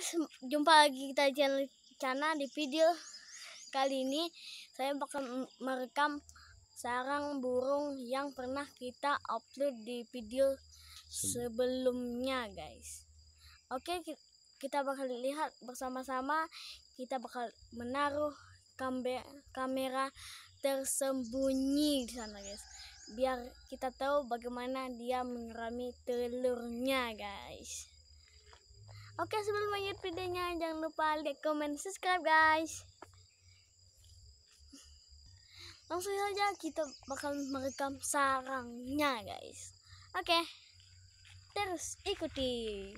guys, jumpa lagi kita di channel Cana di video kali ini saya akan merekam sarang burung yang pernah kita upload di video sebelumnya guys. Oke, kita bakal lihat bersama-sama kita bakal menaruh kamera tersembunyi di sana guys biar kita tahu bagaimana dia mengerami telurnya guys Oke sebelum lanjut videonya jangan lupa like, comment, subscribe guys. Langsung saja kita bakal merekam sarangnya guys. Oke, terus ikuti.